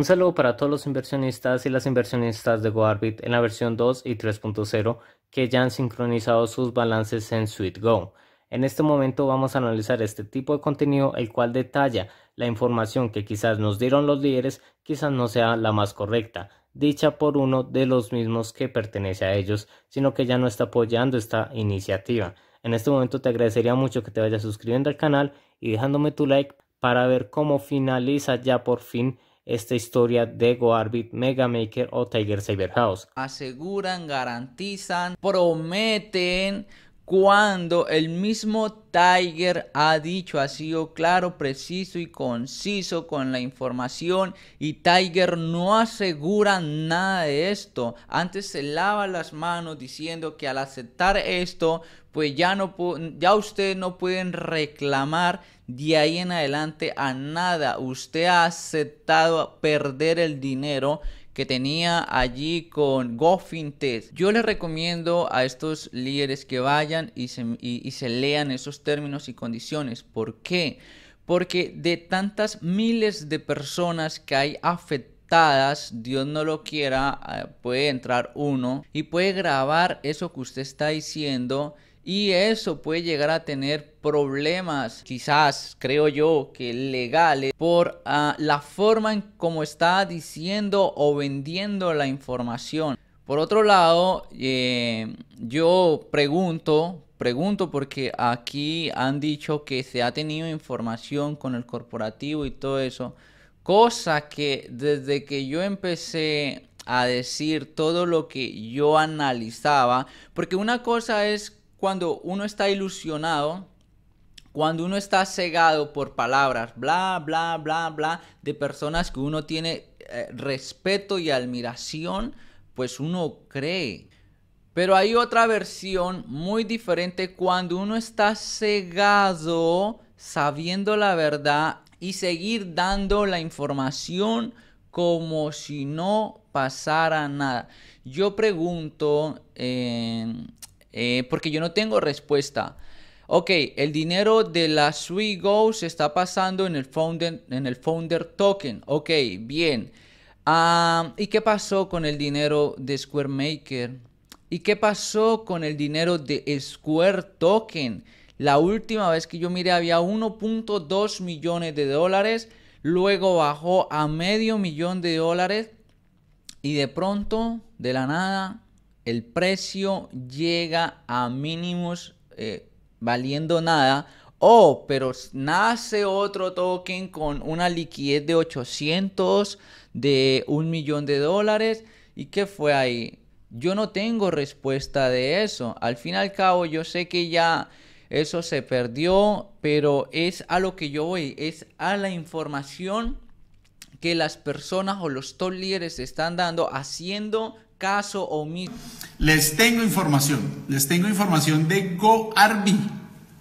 Un saludo para todos los inversionistas y las inversionistas de GoArbit en la versión 2 y 3.0 que ya han sincronizado sus balances en SuiteGo. En este momento vamos a analizar este tipo de contenido el cual detalla la información que quizás nos dieron los líderes quizás no sea la más correcta, dicha por uno de los mismos que pertenece a ellos, sino que ya no está apoyando esta iniciativa. En este momento te agradecería mucho que te vayas suscribiendo al canal y dejándome tu like para ver cómo finaliza ya por fin esta historia de GoArbit, Maker o Tiger Saber House. Aseguran, garantizan, prometen cuando el mismo Tiger ha dicho, ha sido claro, preciso y conciso con la información y Tiger no asegura nada de esto. Antes se lava las manos diciendo que al aceptar esto, pues ya, no, ya ustedes no pueden reclamar de ahí en adelante a nada. Usted ha aceptado perder el dinero que tenía allí con Goffin Test. Yo les recomiendo a estos líderes que vayan y se, y se lean esos términos y condiciones. ¿Por qué? Porque de tantas miles de personas que hay afectadas, Dios no lo quiera, eh, puede entrar uno y puede grabar eso que usted está diciendo y eso puede llegar a tener problemas, quizás, creo yo, que legales por ah, la forma en cómo está diciendo o vendiendo la información. Por otro lado, eh, yo pregunto, pregunto porque aquí han dicho que se ha tenido información con el corporativo y todo eso, cosa que desde que yo empecé a decir todo lo que yo analizaba, porque una cosa es cuando uno está ilusionado, cuando uno está cegado por palabras, bla, bla, bla, bla, de personas que uno tiene eh, respeto y admiración, pues uno cree. Pero hay otra versión muy diferente cuando uno está cegado sabiendo la verdad y seguir dando la información como si no pasara nada. Yo pregunto, eh, eh, porque yo no tengo respuesta. Ok, el dinero de la SuiGo se está pasando en el founder, en el founder token. Ok, bien. ¿Y qué pasó con el dinero de Square Maker? ¿Y qué pasó con el dinero de Square Token? La última vez que yo miré había 1.2 millones de dólares, luego bajó a medio millón de dólares y de pronto, de la nada, el precio llega a mínimos eh, valiendo nada. Oh, pero nace otro token con una liquidez de 800, de un millón de dólares. ¿Y qué fue ahí? Yo no tengo respuesta de eso. Al fin y al cabo, yo sé que ya eso se perdió, pero es a lo que yo voy, es a la información que las personas o los top líderes están dando haciendo les tengo información, les tengo información de goarby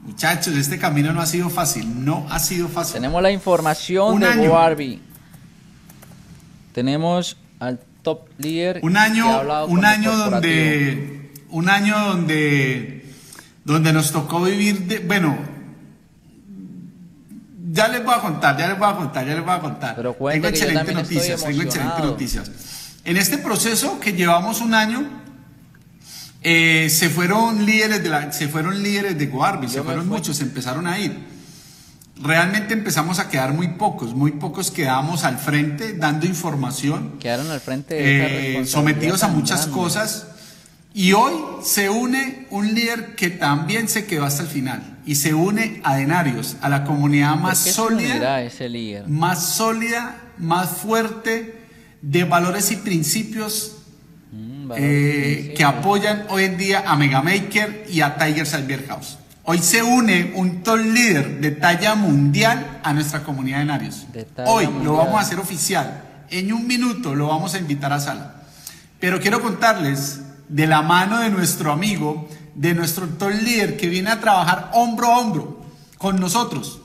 Muchachos, este camino no ha sido fácil, no ha sido fácil. Tenemos la información de GoArby. Tenemos al top líder. Un año, un año donde, un año donde, donde nos tocó vivir, de, bueno, ya les voy a contar, ya les voy a contar, ya les voy a contar. tengo excelentes noticias, tengo excelentes noticias. En este proceso que llevamos un año, eh, se fueron líderes de se fueron líderes de Guarbi, se fueron muchos, se empezaron a ir. Realmente empezamos a quedar muy pocos, muy pocos quedamos al frente dando información. Quedaron al frente eh, sometidos a muchas cosas. Y hoy se une un líder que también se quedó hasta el final y se une a Denarios, a la comunidad más sólida, ese líder? más sólida, más fuerte de valores y principios mm, eh, que apoyan hoy en día a Megamaker y a Tiger Cyber House. Hoy se une un top líder de talla mundial a nuestra comunidad de Narios. hoy lo vamos a hacer oficial. En un minuto lo vamos a invitar a sala. Pero quiero contarles de la mano de nuestro amigo, de nuestro top líder que viene a trabajar hombro a hombro con nosotros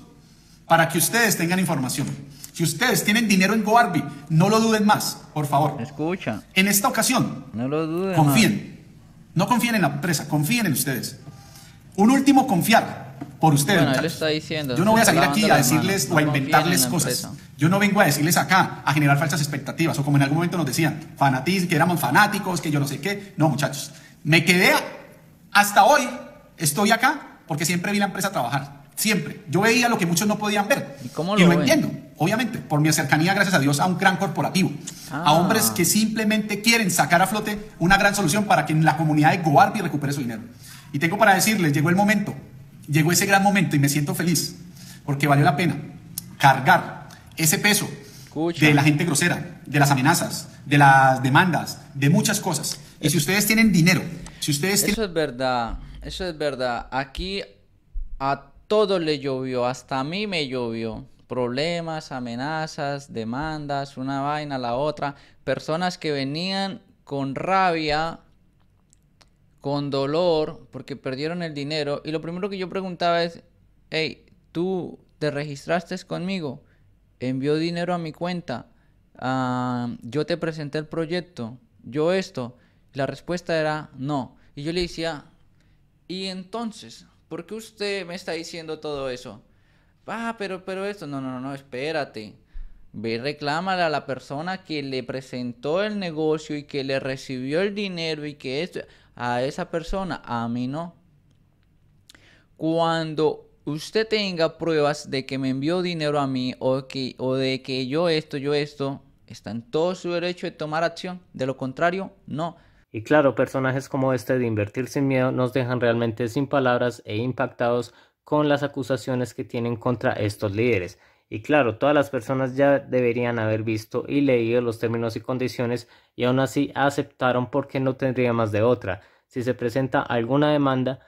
para que ustedes tengan información. Si ustedes tienen dinero en Goarby, no lo duden más, por favor. Escucha. En esta ocasión, no Confíen. No confíen en la empresa, confíen en ustedes. Un último confiar por ustedes. Yo no voy a salir aquí a decirles o a inventarles cosas. Yo no vengo a decirles acá a generar falsas expectativas o como en algún momento nos decían, fanatis, que éramos fanáticos, que yo no sé qué. No, muchachos. Me quedé hasta hoy, estoy acá porque siempre vi la empresa trabajar. Siempre. Yo veía lo que muchos no podían ver. ¿Y cómo lo, entiendo, obviamente, por mi cercanía, gracias a Dios, a un gran corporativo. A ah. hombres que simplemente quieren sacar a flote una gran solución para que la comunidad de Guardi recupere su dinero. Y tengo para decirles, llegó el momento, llegó ese gran momento y me siento feliz, porque valió la pena cargar ese peso de la gente grosera, de las amenazas, de las demandas, de muchas cosas. Y si ustedes tienen dinero, si ustedes... Eso es verdad, eso es verdad. Aquí... A todo le llovió, hasta a mí me llovió. Problemas, amenazas, demandas, una vaina, a la otra. Personas que venían con rabia, con dolor, porque perdieron el dinero. Y lo primero que yo preguntaba es, hey, ¿tú te registraste conmigo? ¿Envió dinero a mi cuenta? Ah, ¿Yo te presenté el proyecto? ¿Yo esto? La respuesta era no. Y yo le decía, ¿y entonces? ¿por qué usted me está diciendo todo eso? Ah, pero, pero esto, no, no, no, espérate. Ve y reclámale a la persona que le presentó el negocio y que le recibió el dinero y que esto, a esa persona, a mí no. Cuando usted tenga pruebas de que me envió dinero a mí o, o de que yo esto, yo esto, está en todo su derecho de tomar acción. De lo contrario, no. Y claro, personajes como este de Invertir sin miedo nos dejan realmente sin palabras e impactados con las acusaciones que tienen contra estos líderes. Y claro, todas las personas ya deberían haber visto y leído los términos y condiciones y aún así aceptaron porque no tendría más de otra. Si se presenta alguna demanda,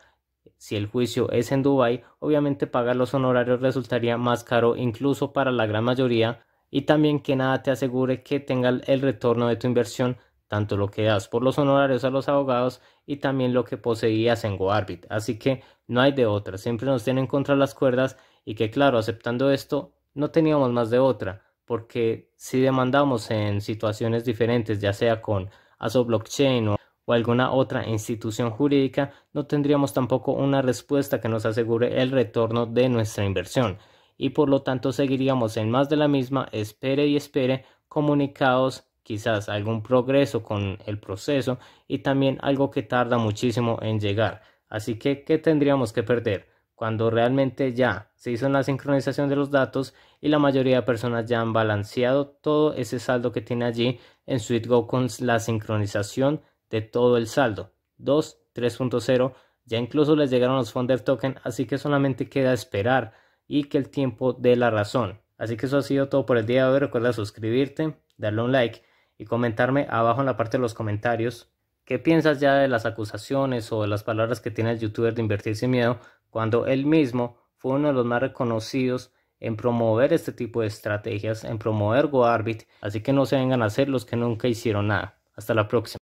si el juicio es en Dubái, obviamente pagar los honorarios resultaría más caro incluso para la gran mayoría y también que nada te asegure que tenga el retorno de tu inversión tanto lo que das por los honorarios a los abogados y también lo que poseías en GoArbit. Así que no hay de otra, siempre nos tienen contra las cuerdas y que claro, aceptando esto, no teníamos más de otra, porque si demandamos en situaciones diferentes, ya sea con AsoBlockchain Blockchain o alguna otra institución jurídica, no tendríamos tampoco una respuesta que nos asegure el retorno de nuestra inversión y por lo tanto seguiríamos en más de la misma espere y espere comunicados quizás algún progreso con el proceso y también algo que tarda muchísimo en llegar. Así que, ¿qué tendríamos que perder? Cuando realmente ya se hizo la sincronización de los datos y la mayoría de personas ya han balanceado todo ese saldo que tiene allí en Go con la sincronización de todo el saldo. 2, 3.0, ya incluso les llegaron los founder token, así que solamente queda esperar y que el tiempo dé la razón. Así que eso ha sido todo por el día de hoy. Recuerda suscribirte, darle un like y comentarme abajo en la parte de los comentarios qué piensas ya de las acusaciones o de las palabras que tiene el youtuber de invertir sin miedo cuando él mismo fue uno de los más reconocidos en promover este tipo de estrategias, en promover GoArbit, así que no se vengan a hacer los que nunca hicieron nada. Hasta la próxima.